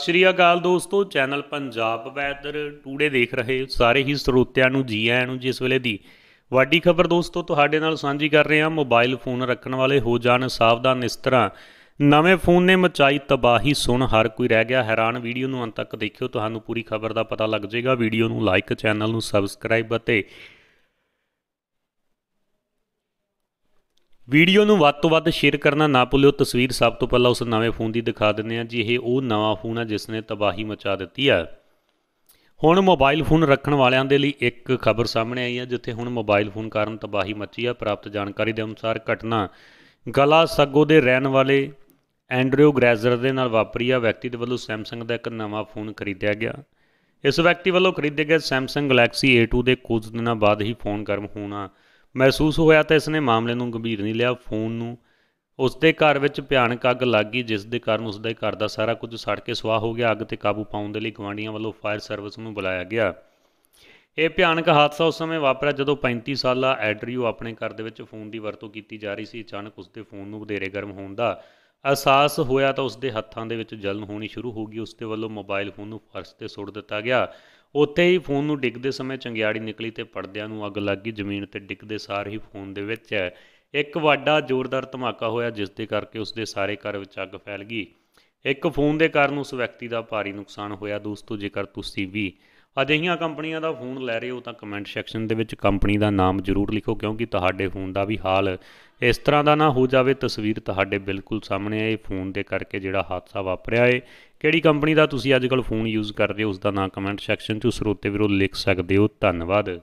ਸ਼੍ਰੀ ਅਕਾਲ ਦੋਸਤੋ channel Punjab weather today ਦੇਖ ਰਹੇ ਸਾਰੇ ਹੀ ਸਰੋਤਿਆਂ ਨੂੰ ਜੀ ਆਇਆਂ ਨੂੰ ਜਿਸ ਵੇਲੇ ਦੀ ਵੱਡੀ ਖਬਰ ਦੋਸਤੋ ਤੁਹਾਡੇ ਨਾਲ ਸਾਂਝੀ ਕਰ ਰਹੇ ਹਾਂ ਮੋਬਾਈਲ ਫੋਨ ਰੱਖਣ ਵਾਲੇ ਹੋ ਜਾਣ ਸਾਵਧਾਨ ਇਸ ਤਰ੍ਹਾਂ ਨਵੇਂ ਫੋਨ ਨੇ ਮਚਾਈ ਤਬਾਹੀ ਸੁਣ ਹਰ ਕੋਈ ਰਹਿ ਗਿਆ ਹੈਰਾਨ ਵੀਡੀਓ ਨੂੰ ਅੰਤ ਤੱਕ ਦੇਖਿਓ ਤੁਹਾਨੂੰ ਪੂਰੀ ਖਬਰ ਦਾ ਪਤਾ ਲੱਗ ਜਾਏਗਾ ਵੀਡੀਓ ਨੂੰ ਲਾਈਕ ਚੈਨਲ ਨੂੰ ਸਬਸਕ੍ਰਾਈਬ ਅਤੇ ਵੀਡੀਓ ਨੂੰ ਵੱਧ ਤੋਂ ਵੱਧ ਸ਼ੇਅਰ ਕਰਨਾ ਨਾ ਭੁੱਲਿਓ ਤਸਵੀਰ ਸਭ ਤੋਂ ਪਹਿਲਾਂ ਉਸ ਨਵੇਂ ਫੋਨ ਦੀ ਦਿਖਾ ਦਿੰਦੇ ਆ ਜੀ ਇਹ ਉਹ ਨਵਾਂ ਫੋਨ ਆ ਜਿਸ ਨੇ ਤਬਾਹੀ ਮਚਾ ਦਿੱਤੀ ਆ ਹੁਣ ਮੋਬਾਈਲ ਫੋਨ ਰੱਖਣ ਵਾਲਿਆਂ ਦੇ ਲਈ ਇੱਕ ਖਬਰ ਸਾਹਮਣੇ ਆਈ ਹੈ ਜਿੱਥੇ ਹੁਣ ਮੋਬਾਈਲ ਫੋਨ ਕਾਰਨ ਤਬਾਹੀ ਮਚੀ ਹੈ ਪ੍ਰਾਪਤ ਜਾਣਕਾਰੀ ਦੇ ਅਨੁਸਾਰ ਘਟਨਾ ਗਲਾ ਸੱਗੋ ਦੇ ਰਹਿਣ ਵਾਲੇ ਐਂਡਰਿਓ ਗ੍ਰੈਜ਼ਰ ਦੇ ਨਾਲ ਵਾਪਰੀ ਆ ਵਿਅਕਤੀ ਦੇ ਵੱਲੋਂ ਸੈਮਸੰਗ ਦਾ ਇੱਕ ਨਵਾਂ ਫੋਨ ਖਰੀਦਿਆ ਗਿਆ ਇਸ ਵਿਅਕਤੀ ਵੱਲੋਂ ਖਰੀਦੇ ਗਏ ਸੈਮਸੰਗ ਗੈਲੈਕਸੀ A2 ਦੇ ਕੁਝ ਦਿਨਾਂ ਬਾਅਦ ਹੀ ਫੋਨ ਗਰਮ ਹੋਣਾ ਮਹਿਸੂਸ ਹੋਇਆ ਤਾਂ ਇਸਨੇ ਮਾਮਲੇ ਨੂੰ ਗੰਭੀਰ ਨਹੀਂ ਲਿਆ ਫੋਨ ਨੂੰ ਉਸ ਦੇ ਘਰ ਵਿੱਚ ਭਿਆਨਕ ਅੱਗ ਲੱਗ ਗਈ ਜਿਸ ਦੇ ਕਾਰਨ ਉਸ ਦੇ ਘਰ ਦਾ ਸਾਰਾ ਕੁਝ ਸੜ ਕੇ ਸੁਆਹ ਹੋ ਗਿਆ ਅੱਗ ਤੇ ਕਾਬੂ ਪਾਉਣ ਦੇ ਲਈ ਗਵਾਂਡੀਆਂ ਵੱਲੋਂ ਫਾਇਰ ਸਰਵਿਸ ਨੂੰ ਬੁਲਾਇਆ ਗਿਆ ਇਹ ਭਿਆਨਕ ਹਾਦਸਾ ਉਸ ਸਮੇਂ ਵਾਪਰਿਆ ਜਦੋਂ 35 ਸਾਲਾ ਐਡਰੀਓ ਆਪਣੇ ਘਰ ਦੇ ਵਿੱਚ ਫੋਨ ਦੀ ਵਰਤੋਂ ਕੀਤੀ ਜਾ ਰਹੀ ਸੀ ਅਚਾਨਕ ਉਸ ਦੇ ਫੋਨ ਨੂੰ ਵਧੇਰੇ ਗਰਮ ਹੋਣ ਦਾ ਅਹਿਸਾਸ ਹੋਇਆ ਤਾਂ ਉਸਦੇ ਹੱਥਾਂ ਦੇ ਵਿੱਚ ਜਲਨ ਹੋਣੀ ਸ਼ੁਰੂ ਹੋ ਗਈ ਉਸਦੇ ਵੱਲੋਂ ਮੋਬਾਈਲ ਫੋਨ ਨੂੰ ਫਰਸ਼ ਤੇ ਸੁੱਟ ਦਿੱਤਾ ਗਿਆ ਉੱਥੇ ਹੀ ਫੋਨ ਨੂੰ ਡਿੱਗਦੇ ਸਮੇਂ ਚੰਗਿਆੜੀ ਨਿਕਲੀ ਤੇ ਪਰਦਿਆਂ ਨੂੰ ਅੱਗ ਲੱਗ ਗਈ ਜ਼ਮੀਨ ਤੇ ਡਿੱਗਦੇ ਸਾਰ ਹੀ ਫੋਨ ਦੇ ਵਿੱਚ ਇੱਕ ਵੱਡਾ ਜ਼ੋਰਦਾਰ ਧਮਾਕਾ ਹੋਇਆ ਜਿਸ ਦੇ ਕਰਕੇ ਉਸਦੇ ਸਾਰੇ ਘਰ ਵਿੱਚ ਅੱਗ ਫੈਲ ਗਈ ਇੱਕ ਫੋਨ ਦੇ ਕਾਰਨ ਉਸ ਵਿਅਕਤੀ ਦਾ ਭਾਰੀ ਨੁਕਸਾਨ ਹੋਇਆ ਦੋਸਤੋ ਜੇਕਰ ਤੁਸੀਂ ਵੀ ਅਜਿਹੀਆਂ ਕੰਪਨੀਆਂ ਦਾ ਫੋਨ ਲੈ ਰਹੇ ਹੋ ਤਾਂ ਕਮੈਂਟ ਸੈਕਸ਼ਨ ਦੇ ਵਿੱਚ ਕੰਪਨੀ ਦਾ ਨਾਮ ਜ਼ਰੂਰ ਲਿਖੋ ਕਿਉਂਕਿ ਤੁਹਾਡੇ ਫੋਨ ਦਾ ਵੀ ਹਾਲ ਇਸ ਤਰ੍ਹਾਂ ਦਾ ਨਾ ਹੋ ਜਾਵੇ ਤਸਵੀਰ ਤੁਹਾਡੇ ਬਿਲਕੁਲ ਸਾਹਮਣੇ ਹੈ ਫੋਨ ਦੇ ਕਰਕੇ ਜਿਹੜਾ ਹਾਦਸਾ ਵਾਪਰਿਆ ਏ ਕਿਹੜੀ ਕੰਪਨੀ ਦਾ ਤੁਸੀਂ ਅੱਜਕੱਲ ਫੋਨ ਯੂਜ਼ ਕਰਦੇ ਹੋ ਉਸ ਦਾ ਨਾਮ ਕਮੈਂਟ ਸੈਕਸ਼ਨ 'ਚ ਸਰੋਤੇ ਵੀਰੋ ਲਿਖ ਸਕਦੇ ਹੋ ਧੰਨਵਾਦ